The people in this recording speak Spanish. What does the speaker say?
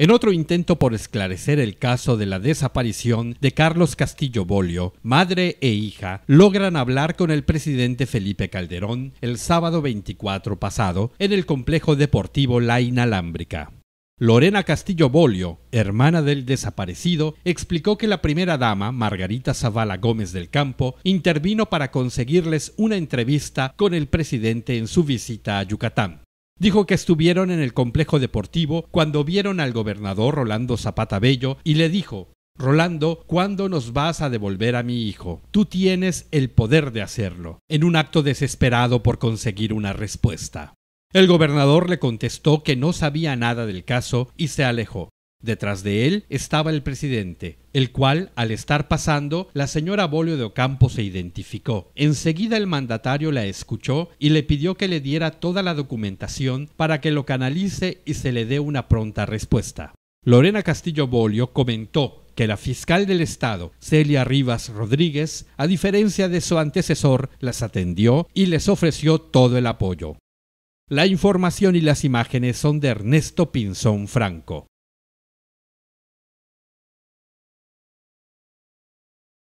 En otro intento por esclarecer el caso de la desaparición de Carlos Castillo Bolio, madre e hija logran hablar con el presidente Felipe Calderón el sábado 24 pasado en el complejo deportivo La Inalámbrica. Lorena Castillo Bolio, hermana del desaparecido, explicó que la primera dama, Margarita Zavala Gómez del Campo, intervino para conseguirles una entrevista con el presidente en su visita a Yucatán. Dijo que estuvieron en el complejo deportivo cuando vieron al gobernador Rolando Zapata Bello y le dijo, Rolando, ¿cuándo nos vas a devolver a mi hijo? Tú tienes el poder de hacerlo, en un acto desesperado por conseguir una respuesta. El gobernador le contestó que no sabía nada del caso y se alejó. Detrás de él estaba el presidente, el cual, al estar pasando, la señora Bolio de Ocampo se identificó. Enseguida el mandatario la escuchó y le pidió que le diera toda la documentación para que lo canalice y se le dé una pronta respuesta. Lorena Castillo Bolio comentó que la fiscal del Estado, Celia Rivas Rodríguez, a diferencia de su antecesor, las atendió y les ofreció todo el apoyo. La información y las imágenes son de Ernesto Pinzón Franco.